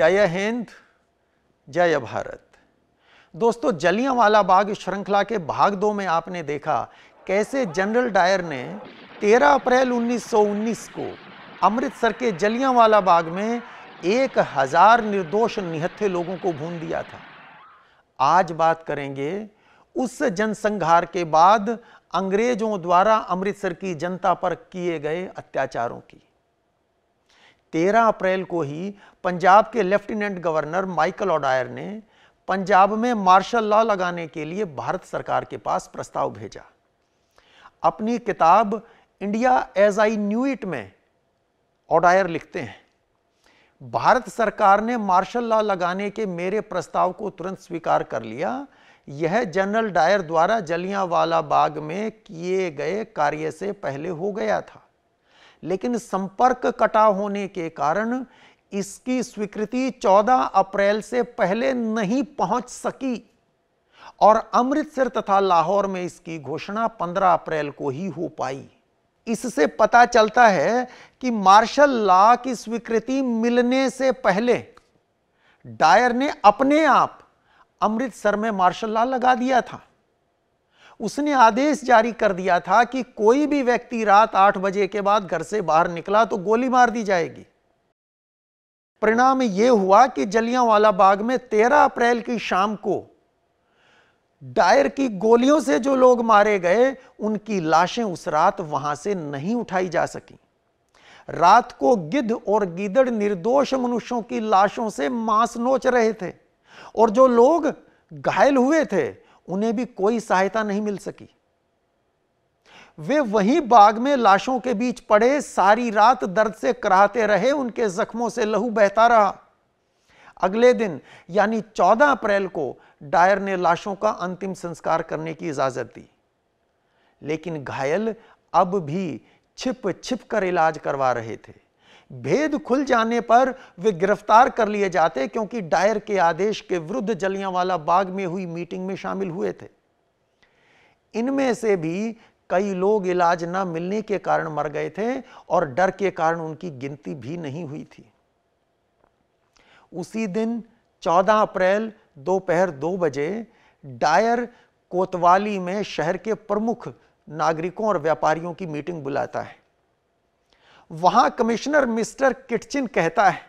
जय हिंद जय भारत दोस्तों जलियांवाला बाग श्रृंखला के भाग दो में आपने देखा कैसे जनरल डायर ने 13 अप्रैल 1919 को अमृतसर के जलियांवाला बाग में एक हजार निर्दोष निहत्थे लोगों को भून दिया था आज बात करेंगे उस जनसंहार के बाद अंग्रेजों द्वारा अमृतसर की जनता पर किए गए अत्याचारों की 13 अप्रैल को ही पंजाब के लेफ्टिनेंट गवर्नर माइकल ओडायर ने पंजाब में मार्शल लॉ लगाने के लिए भारत सरकार के पास प्रस्ताव भेजा अपनी किताब India as I knew it में ओडायर लिखते हैं भारत सरकार ने मार्शल लॉ लगाने के मेरे प्रस्ताव को तुरंत स्वीकार कर लिया यह जनरल डायर द्वारा जलियांवाला बाग में किए गए कार्य से पहले हो गया था लेकिन संपर्क कटा होने के कारण इसकी स्वीकृति 14 अप्रैल से पहले नहीं पहुंच सकी और अमृतसर तथा लाहौर में इसकी घोषणा 15 अप्रैल को ही हो पाई इससे पता चलता है कि मार्शल लॉ की स्वीकृति मिलने से पहले डायर ने अपने आप अमृतसर में मार्शल लॉ लगा दिया था उसने आदेश जारी कर दिया था कि कोई भी व्यक्ति रात आठ बजे के बाद घर से बाहर निकला तो गोली मार दी जाएगी परिणाम यह हुआ कि जलियांवाला बाग में 13 अप्रैल की शाम को डायर की गोलियों से जो लोग मारे गए उनकी लाशें उस रात वहां से नहीं उठाई जा सकी रात को गिद्ध और गिदड़ निर्दोष मनुष्यों की लाशों से मांस नोच रहे थे और जो लोग घायल हुए थे उन्हें भी कोई सहायता नहीं मिल सकी वे वहीं बाग में लाशों के बीच पड़े सारी रात दर्द से कराहते रहे उनके जख्मों से लहू बहता रहा अगले दिन यानी 14 अप्रैल को डायर ने लाशों का अंतिम संस्कार करने की इजाजत दी लेकिन घायल अब भी छिप छिप कर इलाज करवा रहे थे भेद खुल जाने पर वे गिरफ्तार कर लिए जाते क्योंकि डायर के आदेश के विरुद्ध जलियांवाला बाग में हुई मीटिंग में शामिल हुए थे इनमें से भी कई लोग इलाज न मिलने के कारण मर गए थे और डर के कारण उनकी गिनती भी नहीं हुई थी उसी दिन 14 अप्रैल दोपहर दो बजे डायर कोतवाली में शहर के प्रमुख नागरिकों और व्यापारियों की मीटिंग बुलाता है वहां कमिश्नर मिस्टर किटचिन कहता है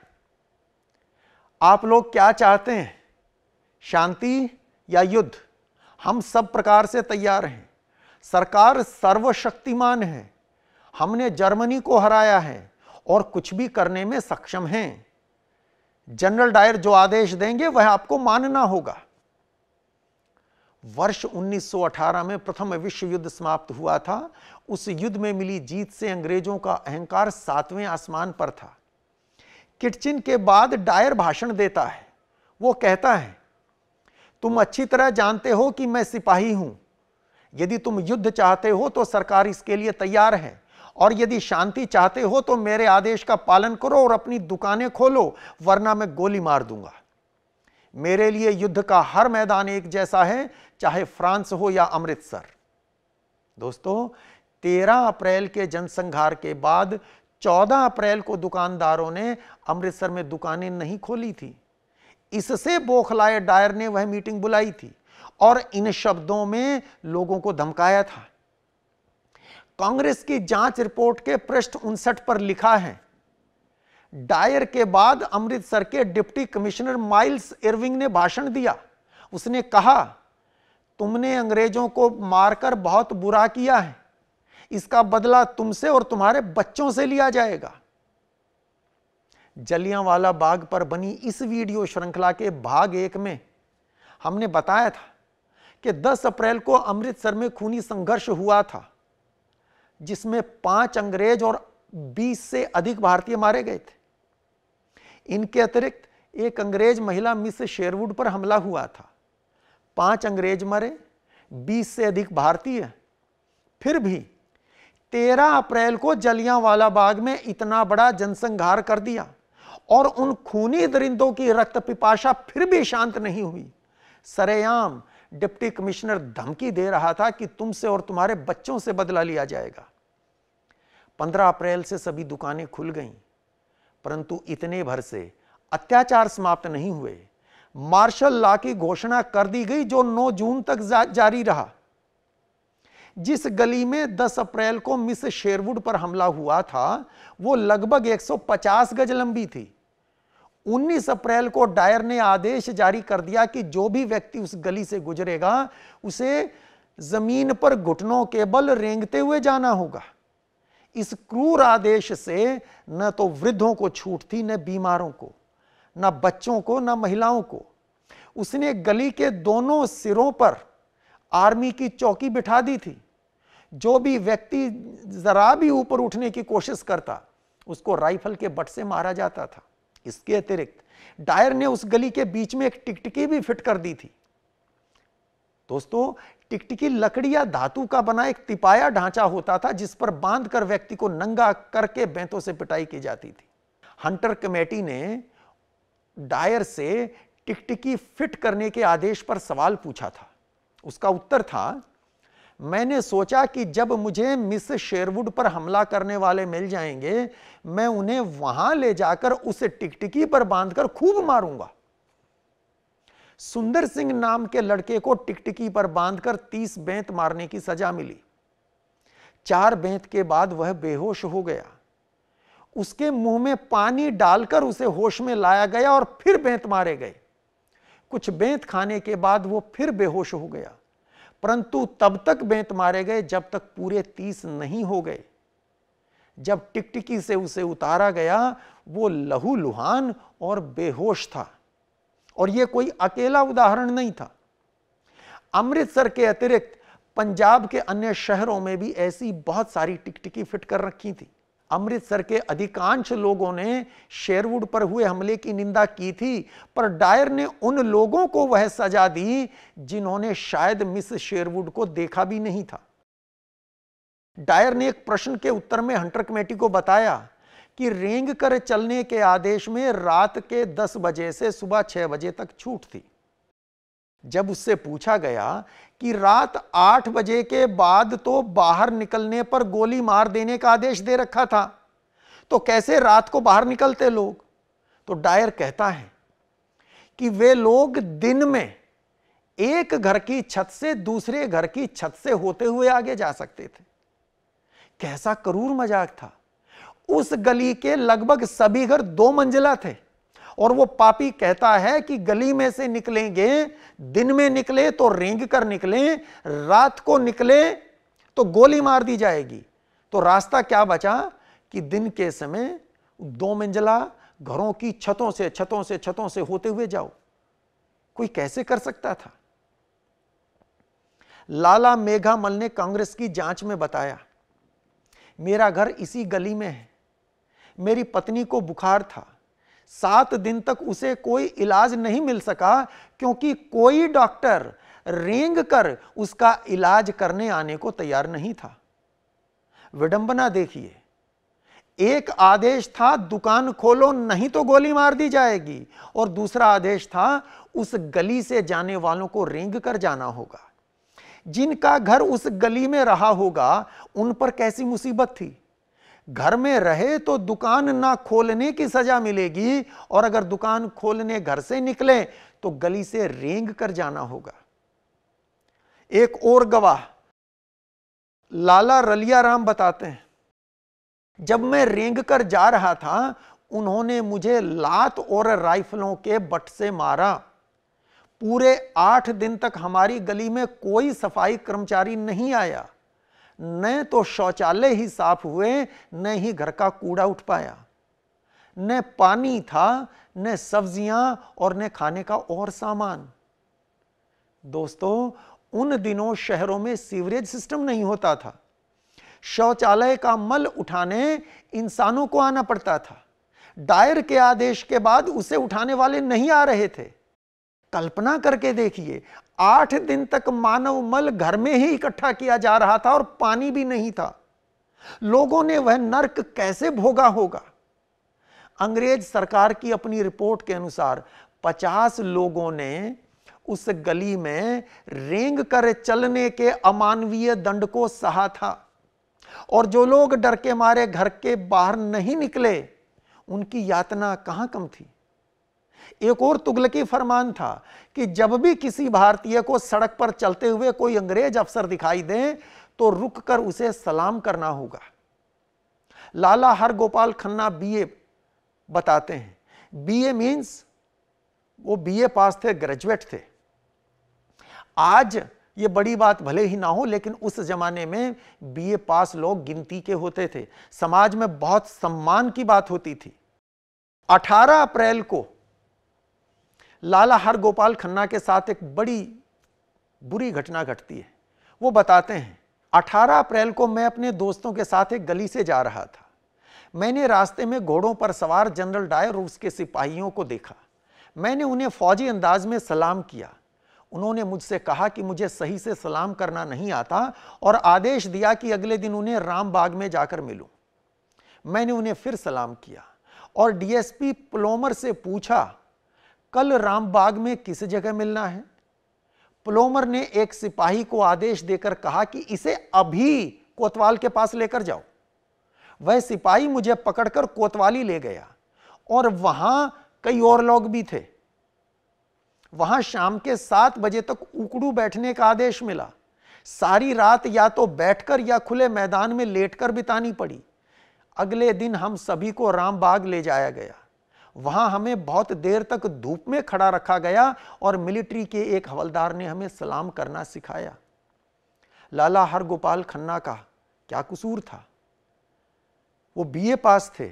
आप लोग क्या चाहते हैं शांति या युद्ध हम सब प्रकार से तैयार हैं सरकार सर्वशक्तिमान है हमने जर्मनी को हराया है और कुछ भी करने में सक्षम हैं जनरल डायर जो आदेश देंगे वह आपको मानना होगा वर्ष 1918 में प्रथम विश्व युद्ध समाप्त हुआ था उस युद्ध में मिली जीत से अंग्रेजों का अहंकार सातवें आसमान पर था किटचिन के बाद डायर भाषण देता है वो कहता है तुम अच्छी तरह जानते हो कि मैं सिपाही हूं यदि तुम युद्ध चाहते हो तो सरकार इसके लिए तैयार है और यदि शांति चाहते हो तो मेरे आदेश का पालन करो और अपनी दुकानें खोलो वरना मैं गोली मार दूंगा मेरे लिए युद्ध का हर मैदान एक जैसा है चाहे फ्रांस हो या अमृतसर दोस्तों 13 अप्रैल के जनसंहार के बाद 14 अप्रैल को दुकानदारों ने अमृतसर में दुकानें नहीं खोली थी इससे बोखलाए डायर ने वह मीटिंग बुलाई थी और इन शब्दों में लोगों को धमकाया था कांग्रेस की जांच रिपोर्ट के पृष्ठ उनसठ पर लिखा है डायर के बाद अमृतसर के डिप्टी कमिश्नर माइल्स इरविंग ने भाषण दिया उसने कहा तुमने अंग्रेजों को मारकर बहुत बुरा किया है इसका बदला तुमसे और तुम्हारे बच्चों से लिया जाएगा जलियांवाला बाग पर बनी इस वीडियो श्रृंखला के भाग एक में हमने बताया था कि 10 अप्रैल को अमृतसर में खूनी संघर्ष हुआ था जिसमें पांच अंग्रेज और 20 से अधिक भारतीय मारे गए थे इनके अतिरिक्त एक अंग्रेज महिला मिस शेरवुड पर हमला हुआ था पांच अंग्रेज मरे बीस से अधिक भारतीय फिर भी तेरह अप्रैल को जलियांवाला बाग में इतना बड़ा जनसंहार कर दिया और उन खूनी दरिंदों की रक्त पिपाशा फिर भी शांत नहीं हुई सरेआम डिप्टी कमिश्नर धमकी दे रहा था कि तुमसे और तुम्हारे बच्चों से बदला लिया जाएगा पंद्रह अप्रैल से सभी दुकानें खुल गईं परंतु इतने भर से अत्याचार समाप्त नहीं हुए मार्शल लॉ की घोषणा कर दी गई जो 9 जून तक जा, जारी रहा जिस गली में 10 अप्रैल को मिस शेरवुड पर हमला हुआ था वो लगभग 150 गज लंबी थी 19 अप्रैल को डायर ने आदेश जारी कर दिया कि जो भी व्यक्ति उस गली से गुजरेगा उसे जमीन पर घुटनों के बल रेंगते हुए जाना होगा इस क्रूर आदेश से न तो वृद्धों को छूट थी न बीमारों को ना बच्चों को ना महिलाओं को उसने गली के दोनों सिरों पर आर्मी की चौकी बिठा दी थी जो भी व्यक्ति जरा भी ऊपर उठने की कोशिश करता उसको राइफल के बट से मारा जाता था इसके अतिरिक्त डायर ने उस गली के बीच में एक टिकटिकी भी फिट कर दी थी दोस्तों टिकटिकी लकड़ी या धातु का बना एक तिपाया ढांचा होता था जिस पर बांधकर व्यक्ति को नंगा करके बैंतों से पिटाई की जाती थी हंटर कमेटी ने डायर से टिकटिकी फिट करने के आदेश पर सवाल पूछा था उसका उत्तर था मैंने सोचा कि जब मुझे मिस शेरवुड पर हमला करने वाले मिल जाएंगे मैं उन्हें वहां ले जाकर उसे टिकटिकी पर बांधकर खूब मारूंगा सुंदर सिंह नाम के लड़के को टिकटिकी पर बांधकर तीस बेंत मारने की सजा मिली चार बेंत के बाद वह बेहोश हो गया उसके मुंह में पानी डालकर उसे होश में लाया गया और फिर बेंत मारे गए कुछ बेंत खाने के बाद वो फिर बेहोश हो गया परंतु तब तक बेंत मारे गए जब तक पूरे तीस नहीं हो गए जब टिकटिकी से उसे उतारा गया वो लहू लुहान और बेहोश था और यह कोई अकेला उदाहरण नहीं था अमृतसर के अतिरिक्त पंजाब के अन्य शहरों में भी ऐसी बहुत सारी टिकटिकी फिट कर रखी थी अमृतसर के अधिकांश लोगों ने शेरवुड पर हुए हमले की निंदा की थी पर डायर ने उन लोगों को वह सजा दी जिन्होंने शायद मिस शेरवुड को देखा भी नहीं था डायर ने एक प्रश्न के उत्तर में हंटर कमेटी को बताया कि रेंग कर चलने के आदेश में रात के 10 बजे से सुबह 6 बजे तक छूट थी जब उससे पूछा गया कि रात आठ बजे के बाद तो बाहर निकलने पर गोली मार देने का आदेश दे रखा था तो कैसे रात को बाहर निकलते लोग तो डायर कहता है कि वे लोग दिन में एक घर की छत से दूसरे घर की छत से होते हुए आगे जा सकते थे कैसा करूर मजाक था उस गली के लगभग सभी घर दो मंजिला थे और वो पापी कहता है कि गली में से निकलेंगे दिन में निकले तो रेंग कर निकले रात को निकले तो गोली मार दी जाएगी तो रास्ता क्या बचा कि दिन के समय दो मंजिला घरों की छतों से छतों से छतों से होते हुए जाओ कोई कैसे कर सकता था लाला मेघामल ने कांग्रेस की जांच में बताया मेरा घर इसी गली में है मेरी पत्नी को बुखार था सात दिन तक उसे कोई इलाज नहीं मिल सका क्योंकि कोई डॉक्टर रेंग कर उसका इलाज करने आने को तैयार नहीं था विडंबना देखिए एक आदेश था दुकान खोलो नहीं तो गोली मार दी जाएगी और दूसरा आदेश था उस गली से जाने वालों को रेंग कर जाना होगा जिनका घर उस गली में रहा होगा उन पर कैसी मुसीबत थी घर में रहे तो दुकान ना खोलने की सजा मिलेगी और अगर दुकान खोलने घर से निकले तो गली से रेंग कर जाना होगा एक और गवाह लाला रलिया राम बताते हैं जब मैं रेंग कर जा रहा था उन्होंने मुझे लात और राइफलों के बट से मारा पूरे आठ दिन तक हमारी गली में कोई सफाई कर्मचारी नहीं आया न तो शौचालय ही साफ हुए न ही घर का कूड़ा उठ पाया न पानी था न सब्जियां और न खाने का और सामान दोस्तों उन दिनों शहरों में सीवरेज सिस्टम नहीं होता था शौचालय का मल उठाने इंसानों को आना पड़ता था डायर के आदेश के बाद उसे उठाने वाले नहीं आ रहे थे कल्पना करके देखिए आठ दिन तक मानव मल घर में ही इकट्ठा किया जा रहा था और पानी भी नहीं था लोगों ने वह नरक कैसे भोगा होगा अंग्रेज सरकार की अपनी रिपोर्ट के अनुसार 50 लोगों ने उस गली में रेंग कर चलने के अमानवीय दंड को सहा था और जो लोग डर के मारे घर के बाहर नहीं निकले उनकी यातना कहां कम थी एक और तुगलकी फरमान था कि जब भी किसी भारतीय को सड़क पर चलते हुए कोई अंग्रेज अफसर दिखाई दे तो रुक कर उसे सलाम करना होगा लाला हर गोपाल खन्ना बीए बताते हैं बीए मींस वो बीए पास थे ग्रेजुएट थे आज ये बड़ी बात भले ही ना हो लेकिन उस जमाने में बीए पास लोग गिनती के होते थे समाज में बहुत सम्मान की बात होती थी 18 अप्रैल को लाला हर गोपाल खन्ना के साथ एक बड़ी बुरी घटना घटती है वो बताते हैं 18 अप्रैल को मैं अपने दोस्तों के साथ एक गली से जा रहा था मैंने रास्ते में घोड़ों पर सवार जनरल डायर और उसके सिपाहियों को देखा मैंने उन्हें फौजी अंदाज में सलाम किया उन्होंने मुझसे कहा कि मुझे सही से सलाम करना नहीं आता और आदेश दिया कि अगले दिन उन्हें रामबाग में जाकर मिलूं। मैंने उन्हें फिर सलाम किया और डीएसपी प्लोमर से पूछा कल रामबाग में किस जगह मिलना है प्लोमर ने एक सिपाही को आदेश देकर कहा कि इसे अभी कोतवाल के पास लेकर जाओ वह सिपाही मुझे पकड़कर कोतवाली ले गया और वहां कई और लोग भी थे वहां शाम के सात बजे तक उकड़ू बैठने का आदेश मिला सारी रात या तो बैठकर या खुले मैदान में लेटकर बितानी पड़ी अगले दिन हम सभी को रामबाग ले जाया गया वहां हमें बहुत देर तक धूप में खड़ा रखा गया और मिलिट्री के एक हवलदार ने हमें सलाम करना सिखाया लाला हरगोपाल खन्ना का क्या कसूर था वो बीए पास थे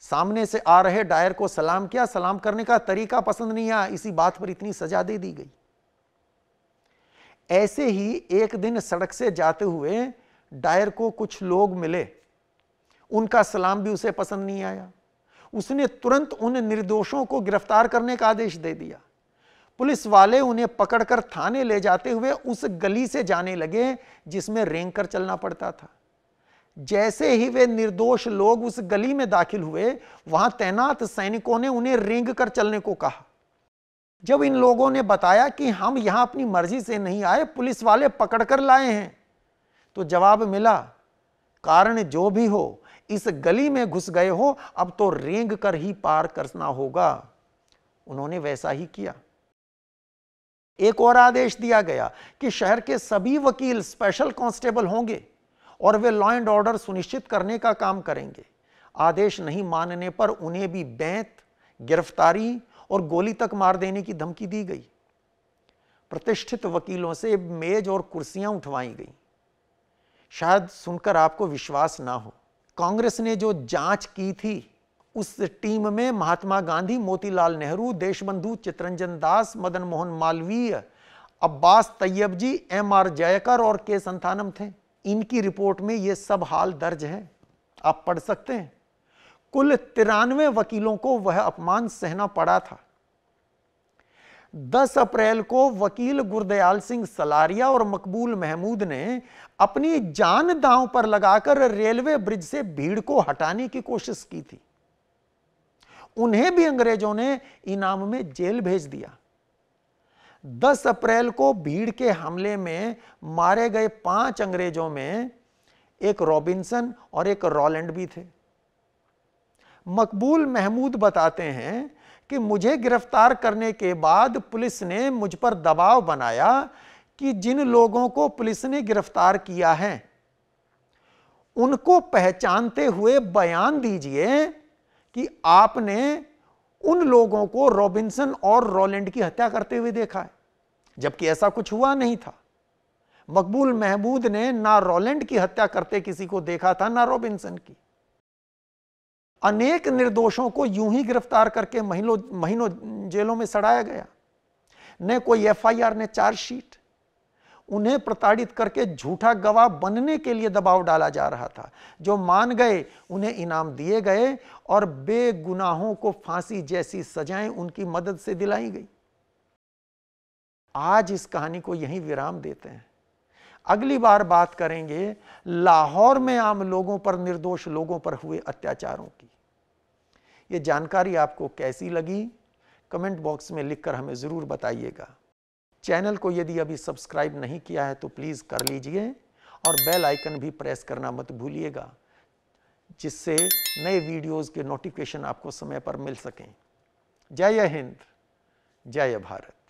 सामने से आ रहे डायर को सलाम किया सलाम करने का तरीका पसंद नहीं आया इसी बात पर इतनी सजा दे दी गई ऐसे ही एक दिन सड़क से जाते हुए डायर को कुछ लोग मिले उनका सलाम भी उसे पसंद नहीं आया उसने तुरंत उन निर्दोषों को गिरफ्तार करने का आदेश दे दिया पुलिस वाले उन्हें पकड़कर थाने ले जाते हुए उस गली से जाने लगे जिसमें रेंग कर चलना पड़ता था जैसे ही वे निर्दोष लोग उस गली में दाखिल हुए वहां तैनात सैनिकों ने उन्हें रेंग कर चलने को कहा जब इन लोगों ने बताया कि हम यहां अपनी मर्जी से नहीं आए पुलिस वाले पकड़कर लाए हैं तो जवाब मिला कारण जो भी हो इस गली में घुस गए हो अब तो रेंग कर ही पार करना होगा उन्होंने वैसा ही किया एक और आदेश दिया गया कि शहर के सभी वकील स्पेशल कांस्टेबल होंगे और वे लॉ एंड ऑर्डर सुनिश्चित करने का काम करेंगे आदेश नहीं मानने पर उन्हें भी बैंत गिरफ्तारी और गोली तक मार देने की धमकी दी गई प्रतिष्ठित वकीलों से मेज और कुर्सियां उठवाई गई शायद सुनकर आपको विश्वास ना हो कांग्रेस ने जो जांच की थी उस टीम में Mahatma Gandhi Motilal Nehru Deshbandhu Chittaranjan Das Madan Mohan Malaviya Abbas Tyabji M R Jayakar और के संथानम थे इनकी रिपोर्ट में ये सब हाल दर्ज है आप पढ़ सकते हैं कुल तिरानवे वकीलों को वह अपमान सहना पड़ा था 10 अप्रैल को वकील गुरदयाल सिंह सलारिया और मकबूल महमूद ने अपनी जान दांव पर लगाकर रेलवे ब्रिज से भीड़ को हटाने की कोशिश की थी उन्हें भी अंग्रेजों ने इनाम में जेल भेज दिया 10 अप्रैल को भीड़ के हमले में मारे गए पांच अंग्रेजों में एक रॉबिन्सन और एक रॉलैंड भी थे मकबूल महमूद बताते हैं कि मुझे गिरफ्तार करने के बाद पुलिस ने मुझ पर दबाव बनाया कि जिन लोगों को पुलिस ने गिरफ्तार किया है उनको पहचानते हुए बयान दीजिए कि आपने उन लोगों को रॉबिन्सन और रोलैंड की हत्या करते हुए देखा है जबकि ऐसा कुछ हुआ नहीं था मकबूल महमूद ने ना रोलैंड की हत्या करते किसी को देखा था ना रॉबिन्सन की अनेक निर्दोषों को यूं ही गिरफ्तार करके महीनों महीनों जेलों में सड़ाया गया न कोई एफआईआर ने चार्जशीट उन्हें प्रताड़ित करके झूठा गवाह बनने के लिए दबाव डाला जा रहा था जो मान गए उन्हें इनाम दिए गए और बेगुनाहों को फांसी जैसी सजाएं उनकी मदद से दिलाई गई आज इस कहानी को यहीं विराम देते हैं अगली बार बात करेंगे लाहौर में आम लोगों पर निर्दोष लोगों पर हुए अत्याचारों की ये जानकारी आपको कैसी लगी कमेंट बॉक्स में लिखकर हमें ज़रूर बताइएगा चैनल को यदि अभी सब्सक्राइब नहीं किया है तो प्लीज़ कर लीजिए और बेल आइकन भी प्रेस करना मत भूलिएगा जिससे नए वीडियोस के नोटिफिकेशन आपको समय पर मिल सकें जय हिंद जय भारत